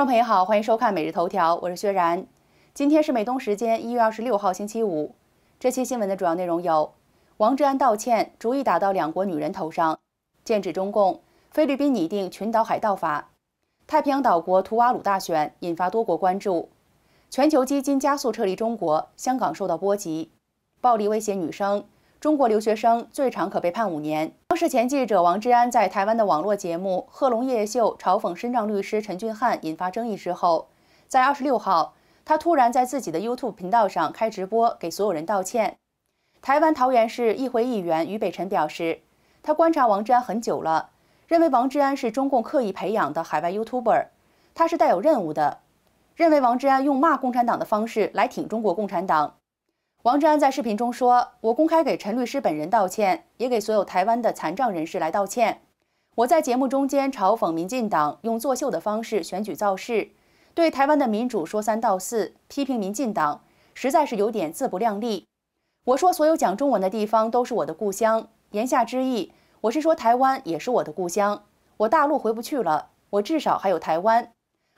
观众朋友好，欢迎收看《每日头条》，我是薛然。今天是美东时间一月二十六号星期五。这期新闻的主要内容有：王志安道歉，主意打到两国女人头上；剑指中共，菲律宾拟定群岛海盗法；太平洋岛国图瓦鲁大选引发多国关注；全球基金加速撤离中国，香港受到波及；暴力威胁女生。中国留学生最长可被判五年。央视前记者王志安在台湾的网络节目《贺龙夜秀》嘲讽深藏律师陈俊翰，引发争议之后，在二十六号，他突然在自己的 YouTube 频道上开直播，给所有人道歉。台湾桃园市议会议员于北辰表示，他观察王志安很久了，认为王志安是中共刻意培养的海外 YouTuber，他是带有任务的，认为王志安用骂共产党的方式来挺中国共产党。王志安在视频中说：“我公开给陈律师本人道歉，也给所有台湾的残障人士来道歉。我在节目中间嘲讽民进党用作秀的方式选举造势，对台湾的民主说三道四，批评民进党，实在是有点自不量力。我说所有讲中文的地方都是我的故乡，言下之意，我是说台湾也是我的故乡。我大陆回不去了，我至少还有台湾，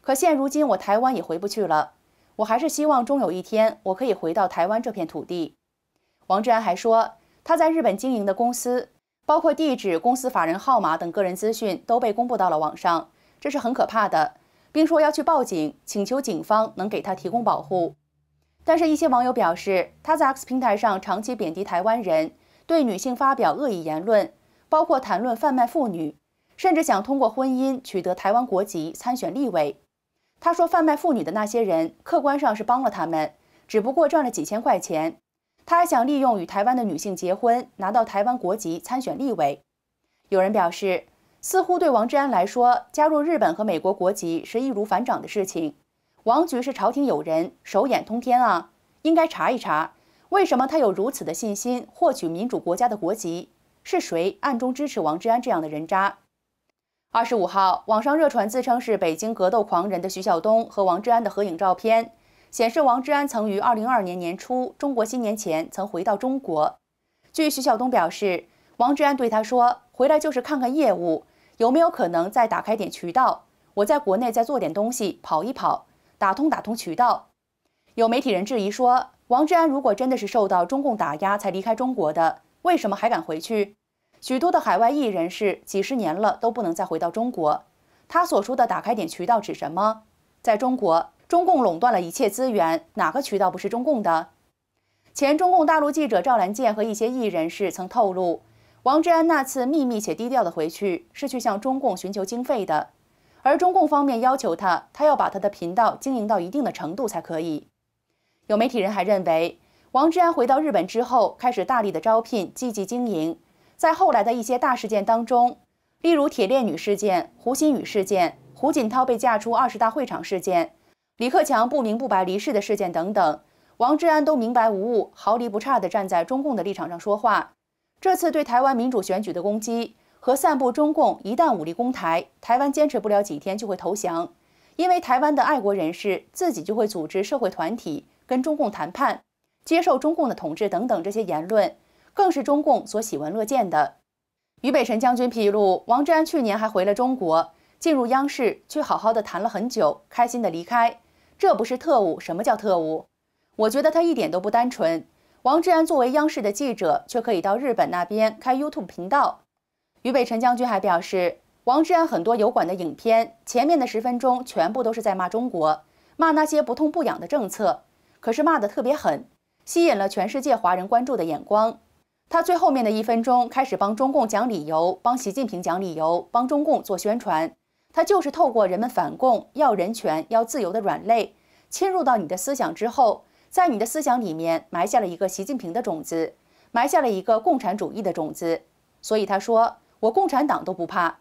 可现如今我台湾也回不去了。”我还是希望终有一天我可以回到台湾这片土地。王志安还说，他在日本经营的公司，包括地址、公司法人号码等个人资讯都被公布到了网上，这是很可怕的，并说要去报警，请求警方能给他提供保护。但是，一些网友表示，他在 X 平台上长期贬低台湾人，对女性发表恶意言论，包括谈论贩卖妇女，甚至想通过婚姻取得台湾国籍参选立委。他说：“贩卖妇女的那些人，客观上是帮了他们，只不过赚了几千块钱。他还想利用与台湾的女性结婚，拿到台湾国籍参选立委。”有人表示，似乎对王志安来说，加入日本和美国国籍是易如反掌的事情。王局是朝廷友人，手眼通天啊，应该查一查，为什么他有如此的信心获取民主国家的国籍？是谁暗中支持王志安这样的人渣？二十五号，网上热传自称是北京格斗狂人的徐晓东和王志安的合影照片，显示王志安曾于二零二年年初中国新年前曾回到中国。据徐晓东表示，王志安对他说：“回来就是看看业务有没有可能再打开点渠道，我在国内再做点东西，跑一跑，打通打通渠道。”有媒体人质疑说：“王志安如果真的是受到中共打压才离开中国的，为什么还敢回去？”许多的海外艺人是几十年了都不能再回到中国。他所说的打开点渠道指什么？在中国，中共垄断了一切资源，哪个渠道不是中共的？前中共大陆记者赵兰剑和一些艺人是曾透露，王志安那次秘密且低调的回去，是去向中共寻求经费的。而中共方面要求他，他要把他的频道经营到一定的程度才可以。有媒体人还认为，王志安回到日本之后，开始大力的招聘，积极经营。在后来的一些大事件当中，例如铁链女事件、胡鑫宇事件、胡锦涛被架出二十大会场事件、李克强不明不白离世的事件等等，王志安都明白无误、毫厘不差地站在中共的立场上说话。这次对台湾民主选举的攻击和散布中共一旦武力攻台，台湾坚持不了几天就会投降，因为台湾的爱国人士自己就会组织社会团体跟中共谈判，接受中共的统治等等这些言论。更是中共所喜闻乐见的。于北辰将军披露，王志安去年还回了中国，进入央视，却好好的谈了很久，开心的离开。这不是特务？什么叫特务？我觉得他一点都不单纯。王志安作为央视的记者，却可以到日本那边开 YouTube 频道。于北辰将军还表示，王志安很多油管的影片，前面的十分钟全部都是在骂中国，骂那些不痛不痒的政策，可是骂得特别狠，吸引了全世界华人关注的眼光。他最后面的一分钟开始帮中共讲理由，帮习近平讲理由，帮中共做宣传。他就是透过人们反共、要人权、要自由的软肋，侵入到你的思想之后，在你的思想里面埋下了一个习近平的种子，埋下了一个共产主义的种子。所以他说：“我共产党都不怕。”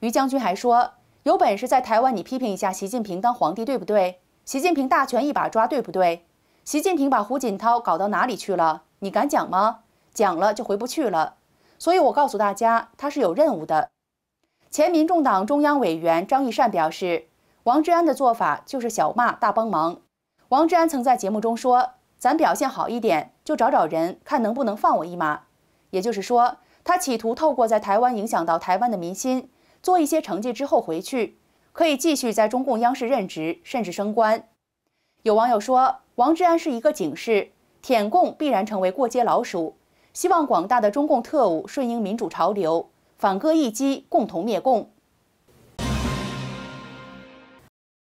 于将军还说：“有本事在台湾你批评一下习近平当皇帝对不对？习近平大权一把抓对不对？习近平把胡锦涛搞到哪里去了？你敢讲吗？”讲了就回不去了，所以我告诉大家，他是有任务的。前民众党中央委员张玉善表示，王志安的做法就是小骂大帮忙。王志安曾在节目中说：“咱表现好一点，就找找人看能不能放我一马。”也就是说，他企图透过在台湾影响到台湾的民心，做一些成绩之后回去，可以继续在中共央视任职，甚至升官。有网友说，王志安是一个警示，舔共必然成为过街老鼠。希望广大的中共特务顺应民主潮流，反戈一击，共同灭共。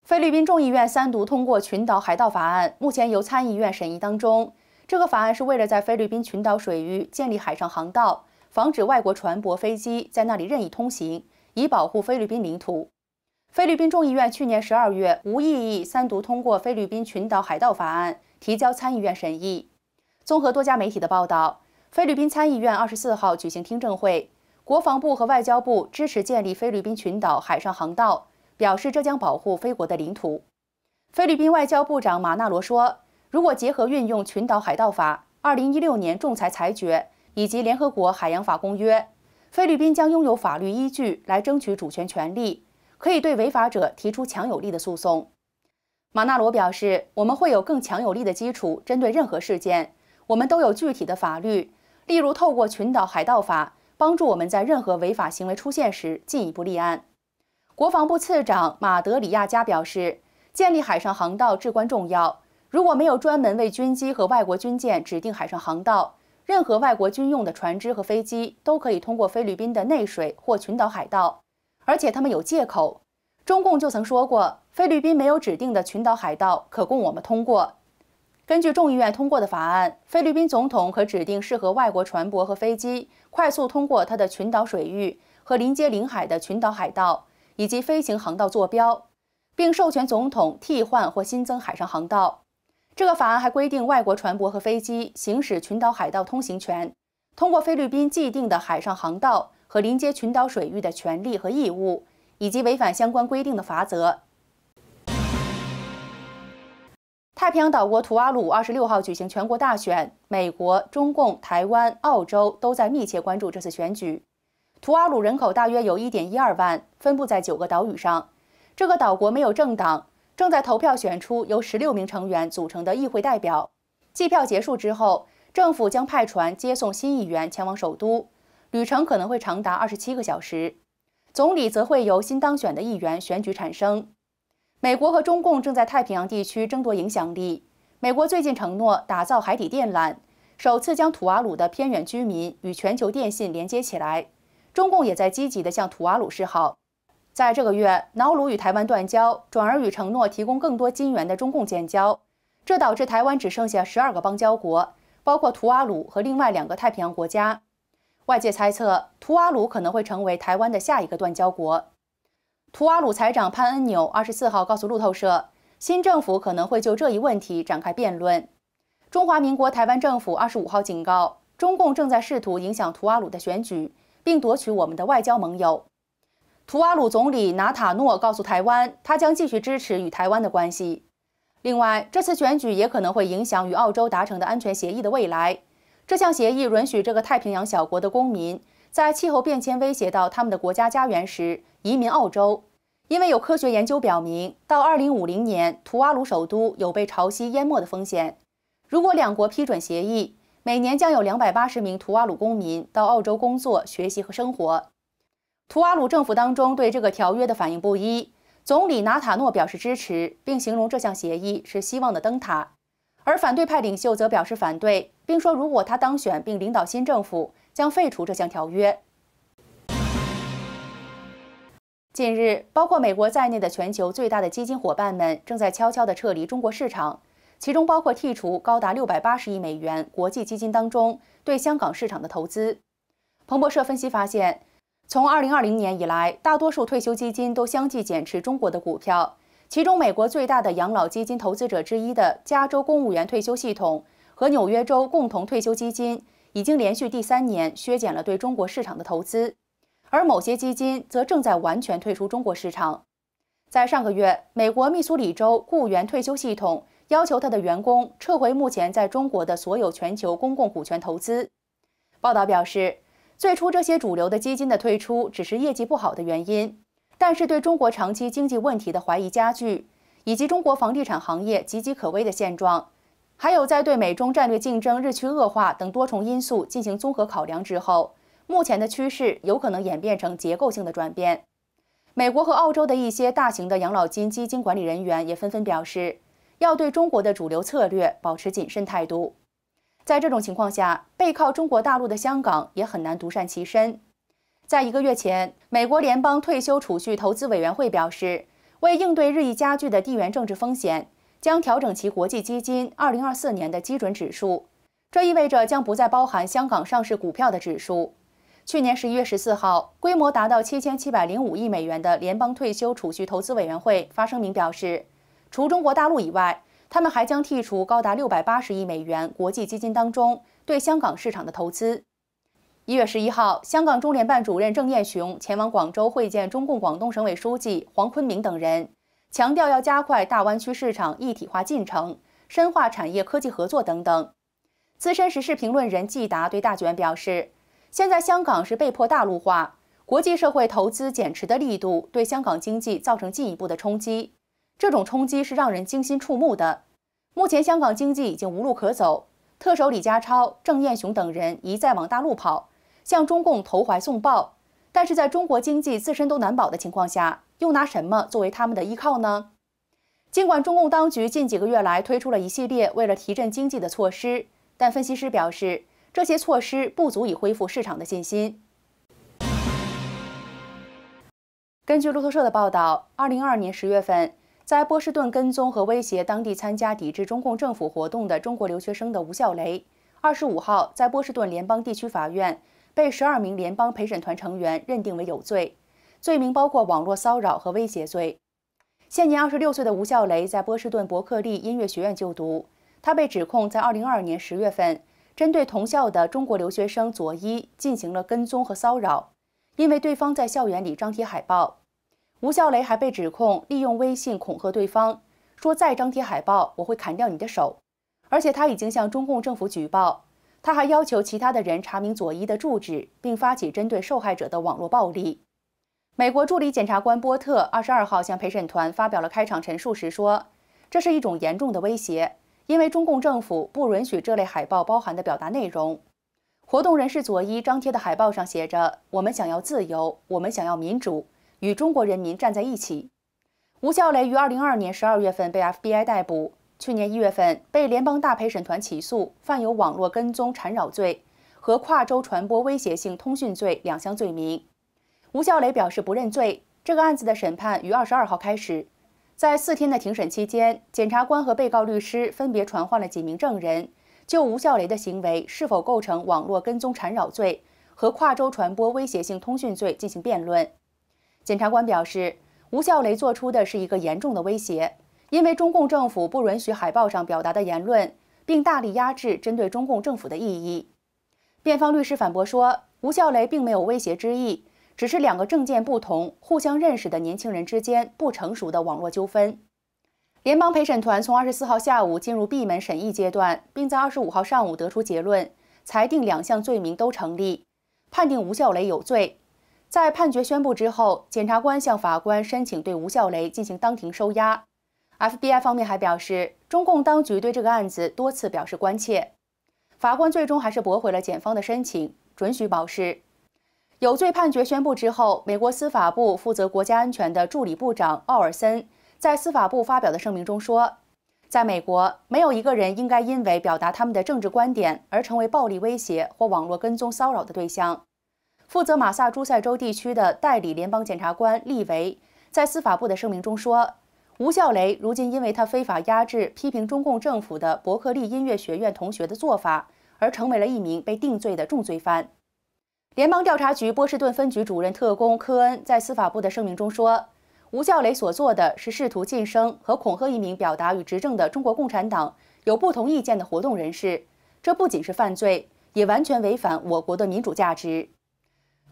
菲律宾众议院三读通过《群岛海盗法案》，目前由参议院审议当中。这个法案是为了在菲律宾群岛水域建立海上航道，防止外国船舶、飞机在那里任意通行，以保护菲律宾领土。菲律宾众议院去年十二月无异议三读通过《菲律宾群岛海盗法案》，提交参议院审议。综合多家媒体的报道。菲律宾参议院二十四号举行听证会，国防部和外交部支持建立菲律宾群岛海上航道，表示这将保护菲国的领土。菲律宾外交部长马纳罗说：“如果结合运用群岛海盗法、二零一六年仲裁裁决以及联合国海洋法公约，菲律宾将拥有法律依据来争取主权权利，可以对违法者提出强有力的诉讼。”马纳罗表示：“我们会有更强有力的基础，针对任何事件，我们都有具体的法律。”例如，透过群岛海盗法，帮助我们在任何违法行为出现时进一步立案。国防部次长马德里亚加表示，建立海上航道至关重要。如果没有专门为军机和外国军舰指定海上航道，任何外国军用的船只和飞机都可以通过菲律宾的内水或群岛海盗，而且他们有借口。中共就曾说过，菲律宾没有指定的群岛海盗可供我们通过。根据众议院通过的法案，菲律宾总统可指定适合外国船舶和飞机快速通过他的群岛水域和邻接领海的群岛海道以及飞行航道坐标，并授权总统替换或新增海上航道。这个法案还规定，外国船舶和飞机行使群岛海道通行权，通过菲律宾既定的海上航道和邻接群岛水域的权利和义务，以及违反相关规定的罚则。太平洋岛国图阿鲁二十六号举行全国大选，美国、中共、台湾、澳洲都在密切关注这次选举。图阿鲁人口大约有一点一二万，分布在九个岛屿上。这个岛国没有政党，正在投票选出由十六名成员组成的议会代表。计票结束之后，政府将派船接送新议员前往首都，旅程可能会长达二十七个小时。总理则会由新当选的议员选举产生。美国和中共正在太平洋地区争夺影响力。美国最近承诺打造海底电缆，首次将土瓦鲁的偏远居民与全球电信连接起来。中共也在积极地向土瓦鲁示好。在这个月，瑙鲁与台湾断交，转而与承诺提供更多金援的中共建交，这导致台湾只剩下十二个邦交国，包括图瓦鲁和另外两个太平洋国家。外界猜测，图瓦鲁可能会成为台湾的下一个断交国。图瓦鲁财长潘恩纽二十四号告诉路透社，新政府可能会就这一问题展开辩论。中华民国台湾政府二十五号警告，中共正在试图影响图瓦鲁的选举，并夺取我们的外交盟友。图瓦鲁总理纳塔诺告诉台湾，他将继续支持与台湾的关系。另外，这次选举也可能会影响与澳洲达成的安全协议的未来。这项协议允许这个太平洋小国的公民。在气候变迁威胁到他们的国家家园时，移民澳洲，因为有科学研究表明，到二零五零年，图瓦卢首都有被潮汐淹没的风险。如果两国批准协议，每年将有两百八十名图瓦卢公民到澳洲工作、学习和生活。图瓦卢政府当中对这个条约的反应不一，总理纳塔诺表示支持，并形容这项协议是希望的灯塔，而反对派领袖则表示反对，并说如果他当选并领导新政府。将废除这项条约。近日，包括美国在内的全球最大的基金伙伴们正在悄悄地撤离中国市场，其中包括剔除高达六百八十亿美元国际基金当中对香港市场的投资。彭博社分析发现，从二零二零年以来，大多数退休基金都相继减持中国的股票，其中美国最大的养老基金投资者之一的加州公务员退休系统和纽约州共同退休基金。已经连续第三年削减了对中国市场的投资，而某些基金则正在完全退出中国市场。在上个月，美国密苏里州雇员退休系统要求他的员工撤回目前在中国的所有全球公共股权投资。报道表示，最初这些主流的基金的退出只是业绩不好的原因，但是对中国长期经济问题的怀疑加剧，以及中国房地产行业岌岌可危的现状。还有，在对美中战略竞争日趋恶化等多重因素进行综合考量之后，目前的趋势有可能演变成结构性的转变。美国和澳洲的一些大型的养老金基金管理人员也纷纷表示，要对中国的主流策略保持谨慎态度。在这种情况下，背靠中国大陆的香港也很难独善其身。在一个月前，美国联邦退休储蓄投资委员会表示，为应对日益加剧的地缘政治风险。将调整其国际基金2024年的基准指数，这意味着将不再包含香港上市股票的指数。去年11月14号，规模达到7705亿美元的联邦退休储蓄投资委员会发声明表示，除中国大陆以外，他们还将剔除高达680亿美元国际基金当中对香港市场的投资。1月11号，香港中联办主任郑雁雄前往广州会见中共广东省委书记黄坤明等人。强调要加快大湾区市场一体化进程，深化产业科技合作等等。资深时事评论人季达对大卷表示，现在香港是被迫大陆化，国际社会投资减持的力度对香港经济造成进一步的冲击，这种冲击是让人惊心触目的。目前香港经济已经无路可走，特首李家超、郑燕雄等人一再往大陆跑，向中共投怀送抱，但是在中国经济自身都难保的情况下。又拿什么作为他们的依靠呢？尽管中共当局近几个月来推出了一系列为了提振经济的措施，但分析师表示，这些措施不足以恢复市场的信心。根据路透社的报道，2022年10月份，在波士顿跟踪和威胁当地参加抵制中共政府活动的中国留学生的吴孝雷，25号在波士顿联邦地区法院被12名联邦陪审团成员认定为有罪。罪名包括网络骚扰和威胁罪。现年二十六岁的吴笑雷在波士顿伯克利音乐学院就读。他被指控在二零二二年十月份，针对同校的中国留学生左一进行了跟踪和骚扰，因为对方在校园里张贴海报。吴笑雷还被指控利用微信恐吓对方，说再张贴海报我会砍掉你的手。而且他已经向中共政府举报，他还要求其他的人查明左一的住址，并发起针对受害者的网络暴力。美国助理检察官波特二十二号向陪审团发表了开场陈述时说：“这是一种严重的威胁，因为中共政府不允许这类海报包含的表达内容。活动人士左一张贴的海报上写着：‘我们想要自由，我们想要民主，与中国人民站在一起。’”吴笑雷于二零二二年十二月份被 FBI 逮捕，去年一月份被联邦大陪审团起诉，犯有网络跟踪缠扰罪和跨州传播威胁性通讯罪两项罪名。吴笑雷表示不认罪。这个案子的审判于二十二号开始，在四天的庭审期间，检察官和被告律师分别传唤了几名证人，就吴笑雷的行为是否构成网络跟踪缠扰罪和跨州传播威胁性通讯罪进行辩论。检察官表示，吴笑雷做出的是一个严重的威胁，因为中共政府不允许海报上表达的言论，并大力压制针对中共政府的异议。辩方律师反驳说，吴笑雷并没有威胁之意。只是两个证件不同、互相认识的年轻人之间不成熟的网络纠纷。联邦陪审团从二十四号下午进入闭门审议阶段，并在二十五号上午得出结论，裁定两项罪名都成立，判定吴孝雷有罪。在判决宣布之后，检察官向法官申请对吴孝雷进行当庭收押。FBI 方面还表示，中共当局对这个案子多次表示关切。法官最终还是驳回了检方的申请，准许保释。有罪判决宣布之后，美国司法部负责国家安全的助理部长奥尔森在司法部发表的声明中说：“在美国，没有一个人应该因为表达他们的政治观点而成为暴力威胁或网络跟踪骚扰的对象。”负责马萨诸塞州地区的代理联邦检察官利维在司法部的声明中说：“吴笑雷如今因为他非法压制批评中共政府的伯克利音乐学院同学的做法，而成为了一名被定罪的重罪犯。”联邦调查局波士顿分局主任特工科恩在司法部的声明中说：“吴笑雷所做的是试图晋升和恐吓一名表达与执政的中国共产党有不同意见的活动人士，这不仅是犯罪，也完全违反我国的民主价值。”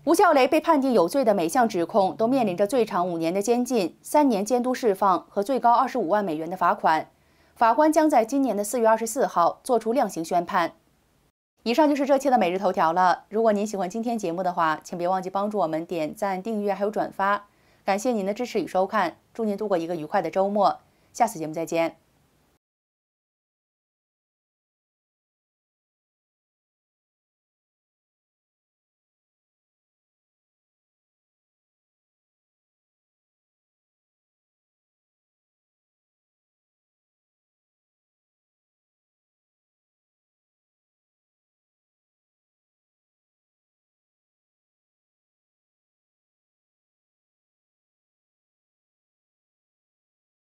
吴笑雷被判定有罪的每项指控都面临着最长五年的监禁、三年监督释放和最高二十五万美元的罚款。法官将在今年的四月二十四号作出量刑宣判。以上就是这期的每日头条了。如果您喜欢今天节目的话，请别忘记帮助我们点赞、订阅还有转发。感谢您的支持与收看，祝您度过一个愉快的周末，下次节目再见。